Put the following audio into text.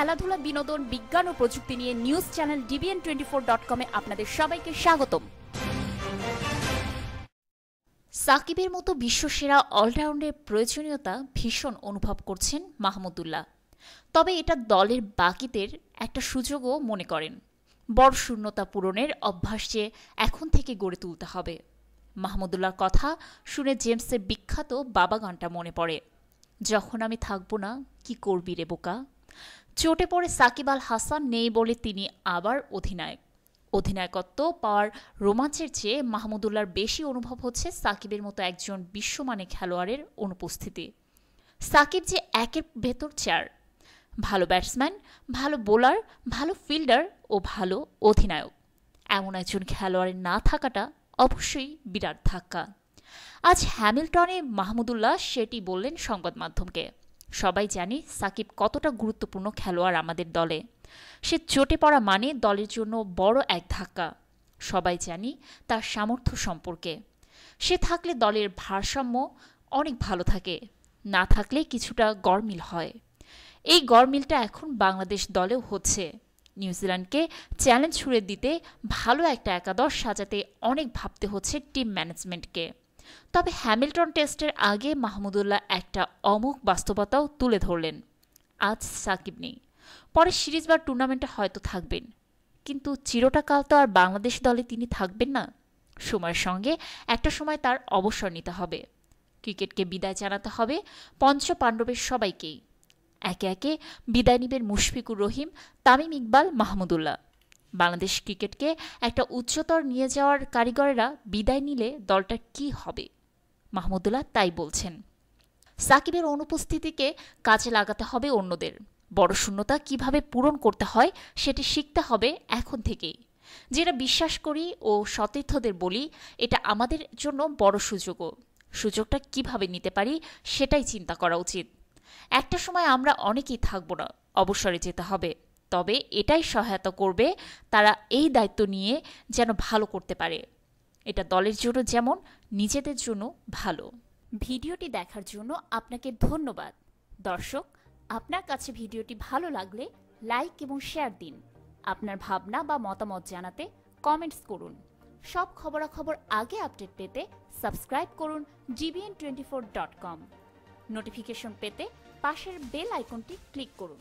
খেলাধুলা বিনোদন বিজ্ঞান ও প্রযুক্তি নিয়ে news channel DBN twenty four dot কমে আপনাদের সবাইকে স্বাগতম সাকিবের মতো বিশ্বসেরা অলরাউন্ডের প্রয়োজনীয়তা ভীষণ অনুভব করছেন মাহমুদুল্লাহ তবে এটা দলের বাকিদের একটা সুযোগও মনে করেন বড় শূন্যতা পূরণের অভ্যাস যে এখন থেকে গড়ে তুলতে হবে মাহমুদুল্লার কথা শুনে জেমসের বিখ্যাত বাবা গানটা মনে পড়ে যখন আমি থাকবো না কি করবি রে বোকা চোটে পড়ে সাকিব আল হাসান নেই বলে তিনি আবার অধিনায়ক অধিনায়কত্ব পাওয়ার রোমাঞ্চের চেয়ে মাহমুদুল্লার বেশি অনুভব হচ্ছে সাকিবের মতো একজন বিশ্বমানের খেলোয়াড়ের অনুপস্থিতি সাকিব যে একের ভেতর চেয়ার ভালো ব্যাটসম্যান ভালো বোলার ভালো ফিল্ডার ও ভালো অধিনায়ক এমন একজন খেলোয়াড়ের না থাকাটা অবশ্যই বিরাট ধাক্কা আজ হ্যামিল্টনে মাহমুদুল্লাহ সেটি বললেন সংবাদ মাধ্যমকে সবাই জানে সাকিব কতটা গুরুত্বপূর্ণ খেলোয়াড় আমাদের দলে সে চোটে পড়া মানে দলের জন্য বড় এক ধাক্কা সবাই জানি তার সামর্থ্য সম্পর্কে সে থাকলে দলের ভারসাম্য অনেক ভালো থাকে না থাকলে কিছুটা গরমিল হয় এই গরমিলটা এখন বাংলাদেশ দলেও হচ্ছে নিউজিল্যান্ডকে চ্যালেঞ্জ ছুড়ে দিতে ভালো একটা একাদশ সাজাতে অনেক ভাবতে হচ্ছে টিম ম্যানেজমেন্টকে তবে হ্যামিল্টন টেস্টের আগে মাহমুদুল্লাহ একটা অমুক বাস্তবতাও তুলে ধরলেন আজ সাকিব নেই পরে সিরিজ বা টুর্নামেন্টে হয়তো থাকবেন কিন্তু চিরটাকাল তো আর বাংলাদেশ দলে তিনি থাকবেন না সময়ের সঙ্গে একটা সময় তার অবসর নিতে হবে ক্রিকেটকে বিদায় জানাতে হবে পঞ্চ পাণ্ডবের সবাইকেই একে একে বিদায় নিবেন মুশফিকুর রহিম তামিম ইকবাল মাহমুদুল্লাহ বাংলাদেশ ক্রিকেটকে একটা উচ্চতর নিয়ে যাওয়ার কারিগরেরা বিদায় নিলে দলটা কি হবে মাহমুদুল্লাহ তাই বলছেন সাকিবের অনুপস্থিতিকে কাজে লাগাতে হবে অন্যদের বড় শূন্যতা কীভাবে পূরণ করতে হয় সেটি শিখতে হবে এখন থেকেই যেটা বিশ্বাস করি ও সতীর্থদের বলি এটা আমাদের জন্য বড় সুযোগও সুযোগটা কিভাবে নিতে পারি সেটাই চিন্তা করা উচিত একটা সময় আমরা অনেকেই থাকবো না অবসরে যেতে হবে তবে এটাই সহায়তা করবে তারা এই দায়িত্ব নিয়ে যেন ভালো করতে পারে এটা দলের জন্য যেমন নিজেদের জন্য ভালো ভিডিওটি দেখার জন্য আপনাকে ধন্যবাদ দর্শক আপনার কাছে ভিডিওটি ভালো লাগলে লাইক এবং শেয়ার দিন আপনার ভাবনা বা মতামত জানাতে কমেন্টস করুন সব খবরাখবর আগে আপডেট পেতে সাবস্ক্রাইব করুন DBN twenty four dot com notification পেতে পাশের বেল আইকনটি ক্লিক করুন